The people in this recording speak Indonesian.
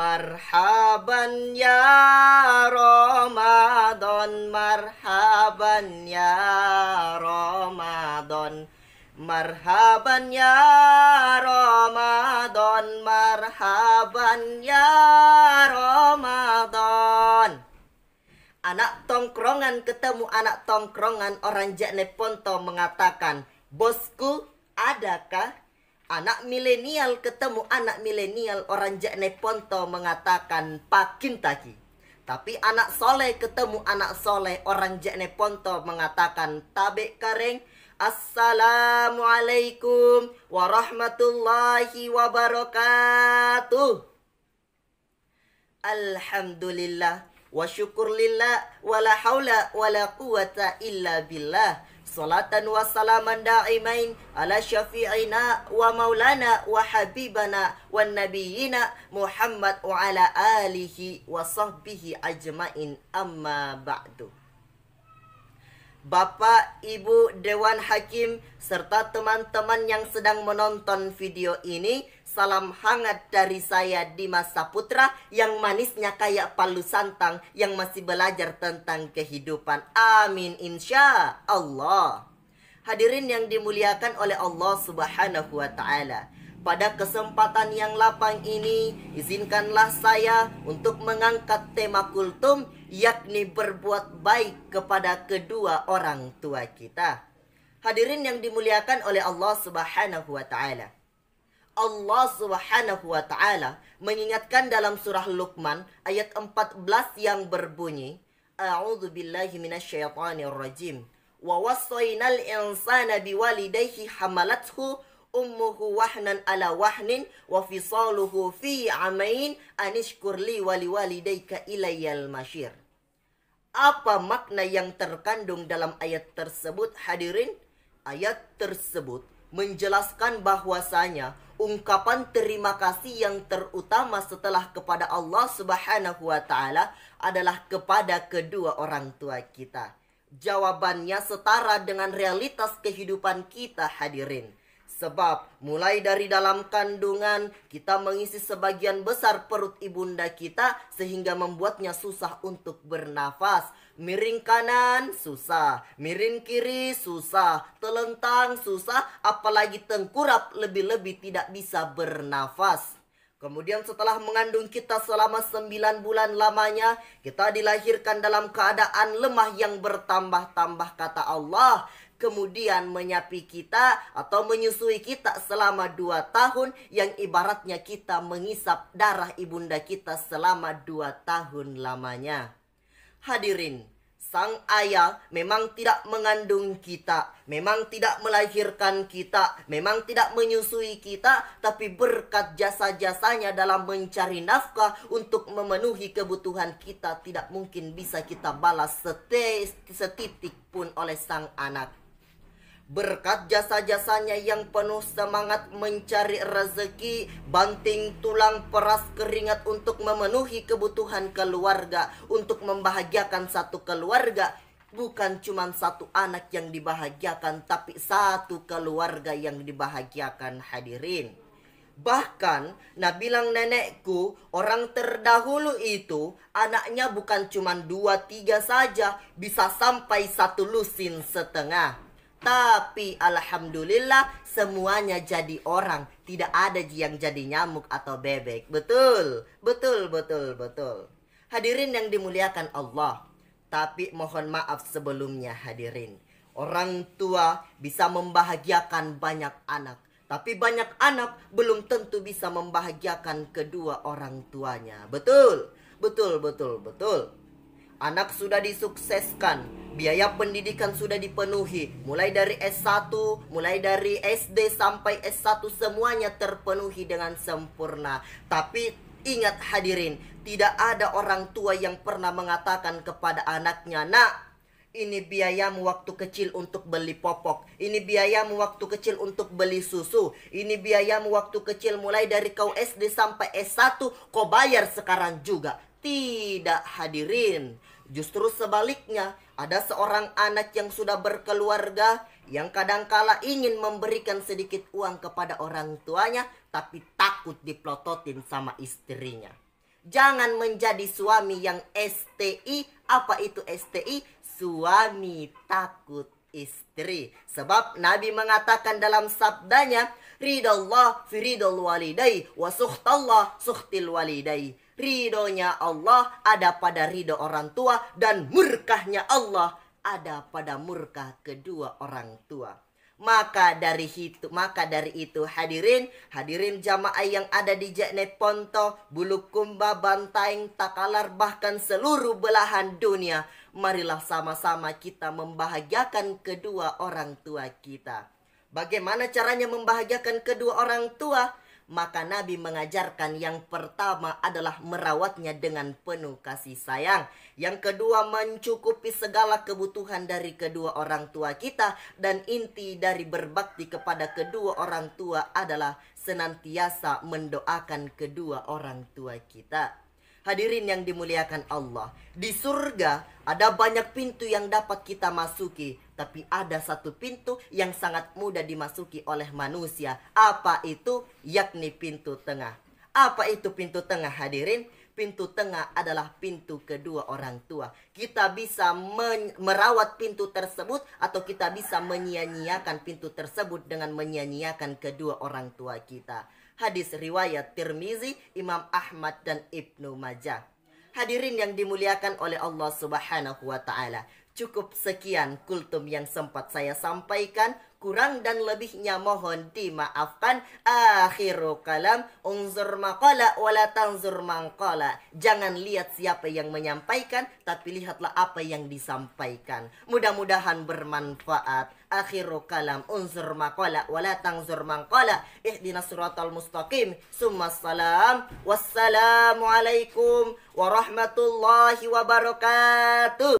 Marhaban ya Ramadan Marhaban ya Ramadan Marhaban ya Ramadan Marhaban ya Ramadan Anak tongkrongan ketemu anak tongkrongan Orang jak Ponto mengatakan Bosku adakah anak milenial ketemu anak milenial orang Jakne Ponto mengatakan pakin taki. Tapi anak soleh ketemu anak soleh orang Jakne Ponto mengatakan tabek kareng. Assalamualaikum warahmatullahi wabarakatuh. Alhamdulillah wa syukurlillah wa la haula wa la quwata illa billah salatan wa salaman da'imain ala syafi'ina wa maulana wa habibana wa nabiyina Muhammad wa ala alihi wa sahbihi ajmain amma ba'du Bapak, Ibu, Dewan Hakim, serta teman-teman yang sedang menonton video ini, Salam hangat dari saya di masa putra yang manisnya kayak palu santang yang masih belajar tentang kehidupan. Amin insya Allah. Hadirin yang dimuliakan oleh Allah Subhanahu wa taala. Pada kesempatan yang lapang ini, izinkanlah saya untuk mengangkat tema kultum yakni berbuat baik kepada kedua orang tua kita. Hadirin yang dimuliakan oleh Allah Subhanahu wa taala. Allah Subhanahu wa taala mengingatkan dalam surah Luqman ayat 14 yang berbunyi A'udzu billahi minasyaitonir rajim wa wasaynal insana biwalidayhi hamalathu ummuhu wahnan ala wahnin wa fisaluhu fi amain anishkurli wali walidayka ilayyal masyir apa makna yang terkandung dalam ayat tersebut hadirin ayat tersebut menjelaskan bahwasanya ungkapan terima kasih yang terutama setelah kepada Allah Subhanahu wa taala adalah kepada kedua orang tua kita. Jawabannya setara dengan realitas kehidupan kita hadirin. Sebab mulai dari dalam kandungan kita mengisi sebagian besar perut ibunda kita sehingga membuatnya susah untuk bernafas. Miring kanan susah, miring kiri susah, telentang susah, apalagi tengkurap lebih-lebih tidak bisa bernafas. Kemudian setelah mengandung kita selama sembilan bulan lamanya, kita dilahirkan dalam keadaan lemah yang bertambah-tambah kata Allah kemudian menyapi kita atau menyusui kita selama dua tahun yang ibaratnya kita mengisap darah ibunda kita selama dua tahun lamanya. Hadirin, sang ayah memang tidak mengandung kita, memang tidak melahirkan kita, memang tidak menyusui kita, tapi berkat jasa-jasanya dalam mencari nafkah untuk memenuhi kebutuhan kita tidak mungkin bisa kita balas setitik pun oleh sang anak. Berkat jasa-jasanya yang penuh semangat mencari rezeki, banting tulang peras keringat untuk memenuhi kebutuhan keluarga, untuk membahagiakan satu keluarga, bukan cuma satu anak yang dibahagiakan, tapi satu keluarga yang dibahagiakan hadirin. Bahkan, nabilang nenekku, orang terdahulu itu anaknya bukan cuma dua tiga saja, bisa sampai satu lusin setengah. Tapi alhamdulillah semuanya jadi orang, tidak ada yang jadi nyamuk atau bebek. Betul, betul, betul, betul. Hadirin yang dimuliakan Allah. Tapi mohon maaf sebelumnya hadirin. Orang tua bisa membahagiakan banyak anak, tapi banyak anak belum tentu bisa membahagiakan kedua orang tuanya. Betul, betul, betul, betul. Anak sudah disukseskan, biaya pendidikan sudah dipenuhi mulai dari S1 mulai dari SD sampai S1 semuanya terpenuhi dengan sempurna tapi ingat hadirin tidak ada orang tua yang pernah mengatakan kepada anaknya nak ini biayamu waktu kecil untuk beli popok. Ini biayamu waktu kecil untuk beli susu. Ini biayamu waktu kecil mulai dari kau SD sampai S1 kau bayar sekarang juga. Tidak hadirin. Justru sebaliknya, ada seorang anak yang sudah berkeluarga yang kadangkala ingin memberikan sedikit uang kepada orang tuanya tapi takut diplototin sama istrinya. Jangan menjadi suami yang STI. Apa itu STI? Suami takut istri. Sebab Nabi mengatakan dalam sabdanya, Ridallah Allah, Ridho walidai, wa suhtallah suhtil walidai Ridhonya Allah ada pada ridho orang tua dan murkahnya Allah ada pada murka kedua orang tua. Maka dari itu, maka dari itu hadirin, hadirin jamaah yang ada di Jeknet Ponto, Bulukumba, Bantaeng, Takalar, bahkan seluruh belahan dunia. Marilah sama-sama kita membahagiakan kedua orang tua kita. Bagaimana caranya membahagiakan kedua orang tua? maka Nabi mengajarkan yang pertama adalah merawatnya dengan penuh kasih sayang. Yang kedua mencukupi segala kebutuhan dari kedua orang tua kita dan inti dari berbakti kepada kedua orang tua adalah senantiasa mendoakan kedua orang tua kita. Hadirin yang dimuliakan Allah, di surga ada banyak pintu yang dapat kita masuki, tapi ada satu pintu yang sangat mudah dimasuki oleh manusia. Apa itu? Yakni pintu tengah. Apa itu pintu tengah hadirin? Pintu tengah adalah pintu kedua orang tua. Kita bisa merawat pintu tersebut atau kita bisa menyia-nyiakan pintu tersebut dengan menyia-nyiakan kedua orang tua kita. Hadis riwayat Tirmizi, Imam Ahmad dan Ibnu Majah. Hadirin yang dimuliakan oleh Allah Subhanahu wa taala. Cukup sekian kultum yang sempat saya sampaikan. Kurang dan lebihnya mohon dimaafkan. Akhiru kalam. Unzur maqala wala tanzur Jangan lihat siapa yang menyampaikan. Tapi lihatlah apa yang disampaikan. Mudah-mudahan bermanfaat. Akhiru kalam. Unzur maqala wala tanzur mangkala. Ihdina suratul mustaqim. Summa salam. Wassalamualaikum warahmatullahi wabarakatuh.